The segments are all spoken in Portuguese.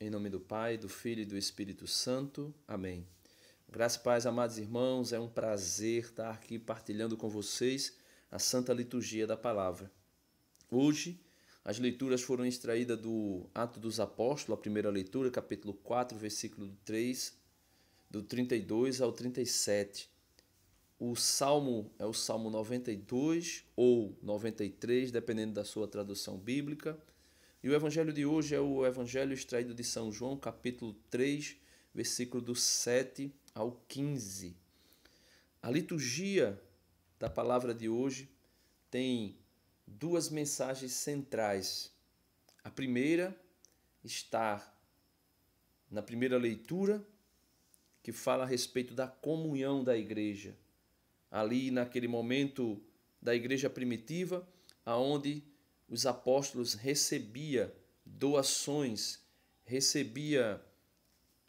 Em nome do Pai, do Filho e do Espírito Santo. Amém. Graças e paz, amados irmãos, é um prazer estar aqui partilhando com vocês a Santa Liturgia da Palavra. Hoje, as leituras foram extraídas do Ato dos Apóstolos, a primeira leitura, capítulo 4, versículo 3, do 32 ao 37. O salmo é o salmo 92 ou 93, dependendo da sua tradução bíblica. E o evangelho de hoje é o evangelho extraído de São João, capítulo 3, versículo do 7 ao 15. A liturgia da palavra de hoje tem duas mensagens centrais. A primeira está na primeira leitura, que fala a respeito da comunhão da igreja. Ali naquele momento da igreja primitiva, aonde os apóstolos recebia doações, recebia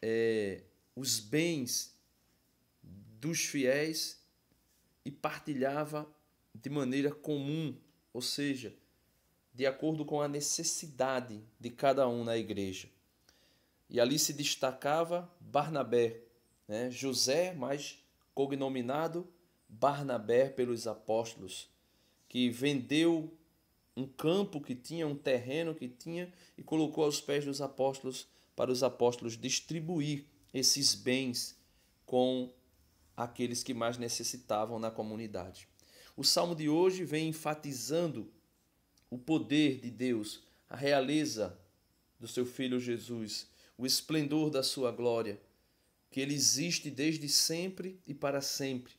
é, os bens dos fiéis e partilhava de maneira comum, ou seja, de acordo com a necessidade de cada um na igreja. E ali se destacava Barnabé, né? José, mais cognominado Barnabé pelos apóstolos, que vendeu um campo que tinha, um terreno que tinha, e colocou aos pés dos apóstolos para os apóstolos distribuir esses bens com aqueles que mais necessitavam na comunidade. O salmo de hoje vem enfatizando o poder de Deus, a realeza do seu filho Jesus, o esplendor da sua glória, que ele existe desde sempre e para sempre.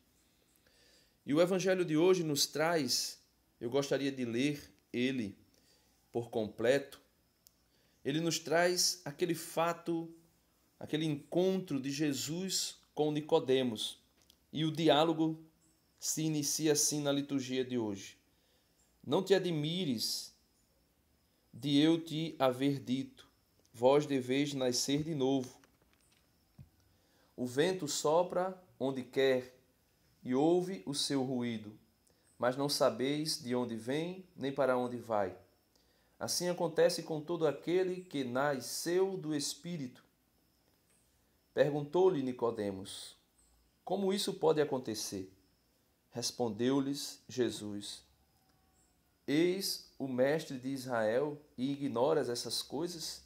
E o evangelho de hoje nos traz, eu gostaria de ler ele por completo, ele nos traz aquele fato, aquele encontro de Jesus com Nicodemos. E o diálogo se inicia assim na liturgia de hoje. Não te admires de eu te haver dito, vós deveis nascer de novo. O vento sopra onde quer e ouve o seu ruído, mas não sabeis de onde vem nem para onde vai. Assim acontece com todo aquele que nasceu do Espírito. Perguntou-lhe Nicodemos: Como isso pode acontecer? Respondeu-lhes Jesus: Eis o mestre de Israel e ignoras essas coisas?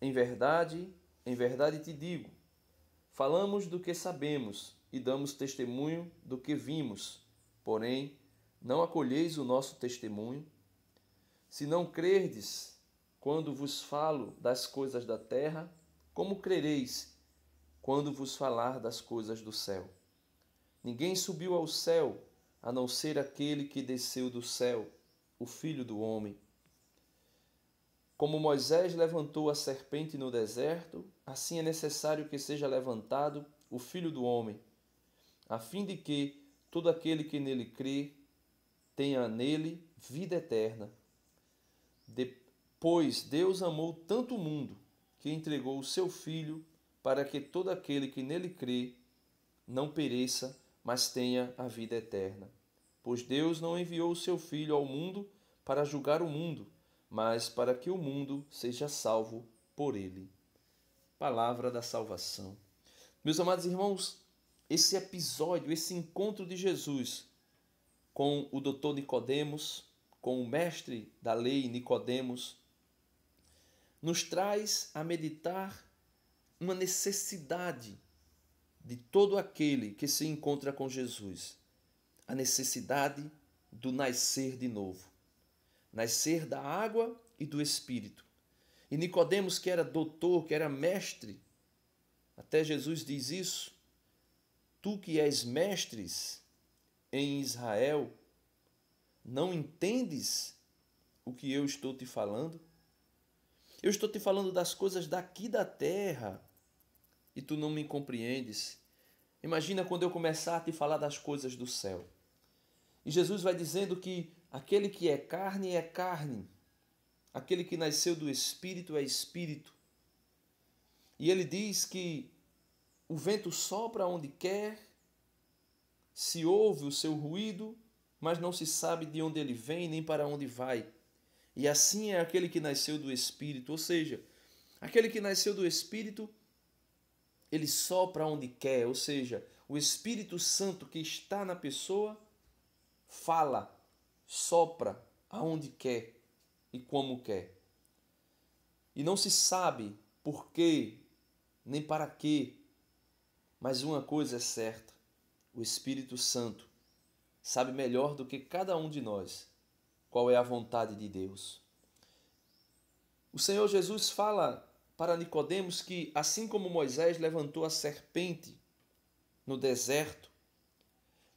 Em verdade, em verdade te digo, falamos do que sabemos e damos testemunho do que vimos Porém, não acolheis o nosso testemunho. Se não crerdes quando vos falo das coisas da terra, como crereis quando vos falar das coisas do céu? Ninguém subiu ao céu a não ser aquele que desceu do céu, o Filho do Homem. Como Moisés levantou a serpente no deserto, assim é necessário que seja levantado o Filho do Homem, a fim de que Todo aquele que nele crê tenha nele vida eterna. Depois Deus amou tanto o mundo que entregou o seu Filho para que todo aquele que nele crê não pereça, mas tenha a vida eterna. Pois Deus não enviou o seu Filho ao mundo para julgar o mundo, mas para que o mundo seja salvo por ele. Palavra da salvação. Meus amados irmãos, esse episódio, esse encontro de Jesus com o doutor Nicodemos, com o mestre da lei Nicodemos, nos traz a meditar uma necessidade de todo aquele que se encontra com Jesus, a necessidade do nascer de novo, nascer da água e do espírito. E Nicodemos, que era doutor, que era mestre, até Jesus diz isso, Tu que és mestres em Israel, não entendes o que eu estou te falando? Eu estou te falando das coisas daqui da terra e tu não me compreendes. Imagina quando eu começar a te falar das coisas do céu. E Jesus vai dizendo que aquele que é carne é carne, aquele que nasceu do espírito é espírito. E ele diz que o vento sopra onde quer, se ouve o seu ruído, mas não se sabe de onde ele vem nem para onde vai. E assim é aquele que nasceu do Espírito, ou seja, aquele que nasceu do Espírito, ele sopra onde quer, ou seja, o Espírito Santo que está na pessoa fala, sopra aonde quer e como quer. E não se sabe por quê, nem para quê, mas uma coisa é certa: o Espírito Santo sabe melhor do que cada um de nós qual é a vontade de Deus. O Senhor Jesus fala para Nicodemos que assim como Moisés levantou a serpente no deserto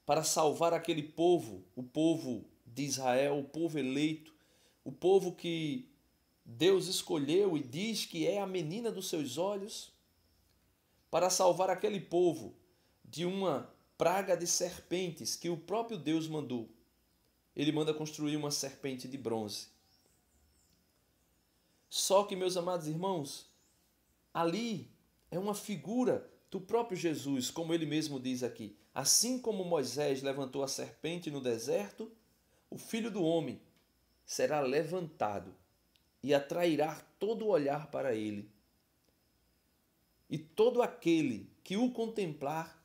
para salvar aquele povo, o povo de Israel, o povo eleito, o povo que Deus escolheu e diz que é a menina dos seus olhos, para salvar aquele povo de uma praga de serpentes que o próprio Deus mandou. Ele manda construir uma serpente de bronze. Só que, meus amados irmãos, ali é uma figura do próprio Jesus, como ele mesmo diz aqui. Assim como Moisés levantou a serpente no deserto, o filho do homem será levantado e atrairá todo o olhar para ele e todo aquele que o contemplar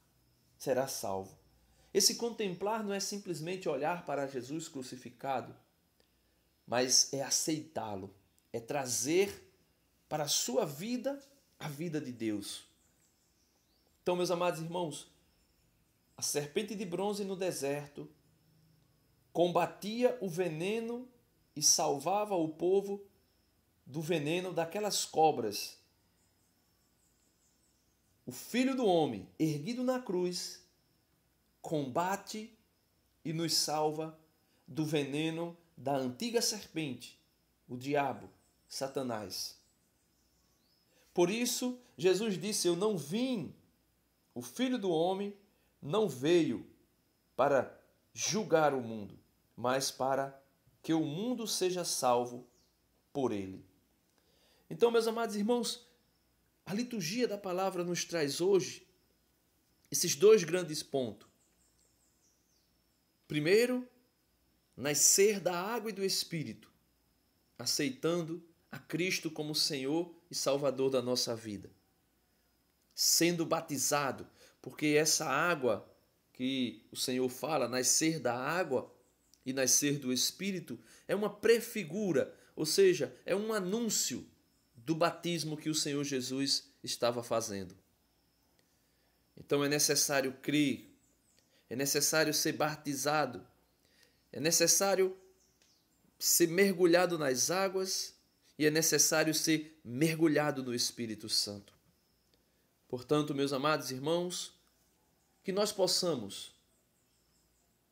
será salvo. Esse contemplar não é simplesmente olhar para Jesus crucificado, mas é aceitá-lo, é trazer para a sua vida a vida de Deus. Então, meus amados irmãos, a serpente de bronze no deserto combatia o veneno e salvava o povo do veneno daquelas cobras o Filho do Homem, erguido na cruz, combate e nos salva do veneno da antiga serpente, o diabo, Satanás. Por isso, Jesus disse: Eu não vim, o Filho do Homem não veio para julgar o mundo, mas para que o mundo seja salvo por ele. Então, meus amados irmãos, a liturgia da palavra nos traz hoje esses dois grandes pontos. Primeiro, nascer da água e do Espírito, aceitando a Cristo como Senhor e Salvador da nossa vida. Sendo batizado, porque é essa água que o Senhor fala, nascer da água e nascer do Espírito, é uma prefigura, ou seja, é um anúncio do batismo que o Senhor Jesus estava fazendo. Então é necessário crer, é necessário ser batizado, é necessário ser mergulhado nas águas e é necessário ser mergulhado no Espírito Santo. Portanto, meus amados irmãos, que nós possamos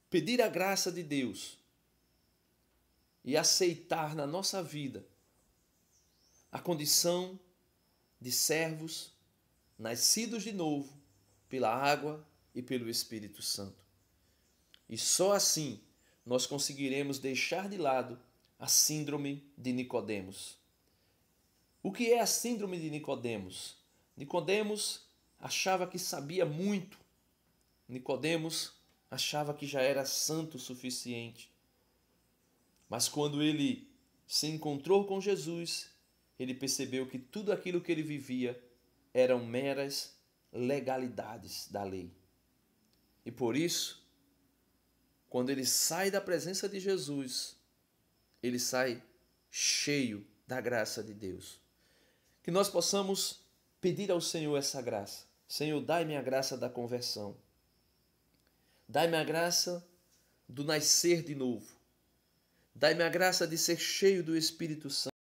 pedir a graça de Deus e aceitar na nossa vida a condição de servos nascidos de novo pela água e pelo Espírito Santo. E só assim nós conseguiremos deixar de lado a síndrome de Nicodemos. O que é a síndrome de Nicodemos? Nicodemos achava que sabia muito. Nicodemos achava que já era santo o suficiente. Mas quando ele se encontrou com Jesus, ele percebeu que tudo aquilo que ele vivia eram meras legalidades da lei. E por isso, quando ele sai da presença de Jesus, ele sai cheio da graça de Deus. Que nós possamos pedir ao Senhor essa graça. Senhor, dai-me a graça da conversão. Dai-me a graça do nascer de novo. Dai-me a graça de ser cheio do Espírito Santo.